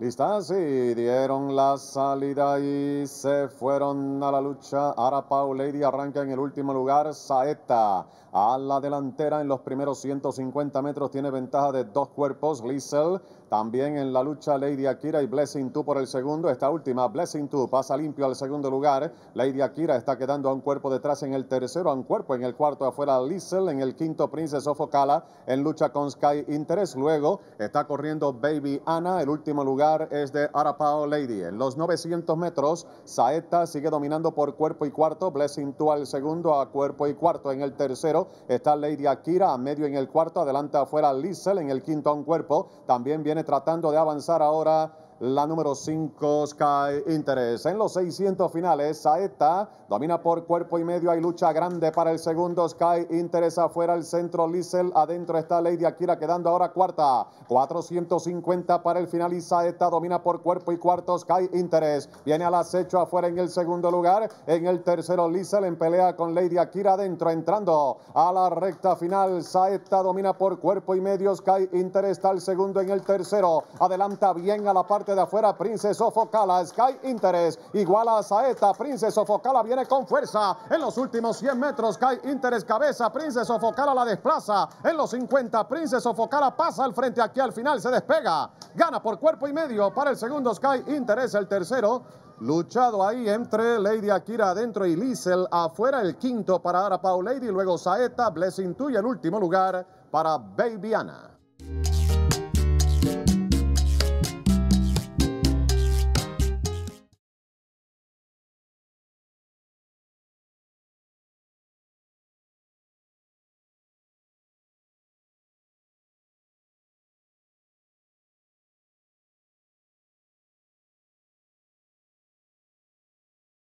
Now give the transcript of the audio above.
Listas y dieron la salida y se fueron a la lucha. Arapau Lady arranca en el último lugar. Saeta a la delantera en los primeros 150 metros. Tiene ventaja de dos cuerpos. Liesel también en la lucha. Lady Akira y Blessing 2 por el segundo. Esta última, Blessing 2, pasa limpio al segundo lugar. Lady Akira está quedando a un cuerpo detrás en el tercero, a un cuerpo en el cuarto afuera. Liesel en el quinto, Princess of en lucha con Sky Interest. Luego está corriendo Baby Ana, el último lugar es de Arapao Lady. En los 900 metros, Saeta sigue dominando por cuerpo y cuarto. Blessing 2 al segundo a cuerpo y cuarto. En el tercero está Lady Akira a medio en el cuarto. Adelante afuera Lissel en el quinto a un cuerpo. También viene tratando de avanzar ahora la número 5 Sky Interest. En los 600 finales, Saeta domina por cuerpo y medio. Hay lucha grande para el segundo. Sky Interest afuera, el centro Liesel. Adentro está Lady Akira quedando ahora cuarta. 450 para el final y Saeta domina por cuerpo y cuarto. Sky Interest viene al acecho afuera en el segundo lugar. En el tercero, Liesel en pelea con Lady Akira adentro. Entrando a la recta final, Saeta domina por cuerpo y medio. Sky Interest al segundo en el tercero. Adelanta bien a la parte de afuera, Prince Sofocala, Sky Interest igual a Saeta, princesa Sofocala viene con fuerza en los últimos 100 metros, Sky Interest cabeza, Prince Sofocala la desplaza en los 50, Prince Sofocala pasa al frente, aquí al final se despega, gana por cuerpo y medio para el segundo Sky Interest el tercero, Luchado ahí entre Lady Akira adentro y Liesel afuera. El quinto para Arapao Lady, luego Saeta, Blessing Tuya, el último lugar para Baby Anna.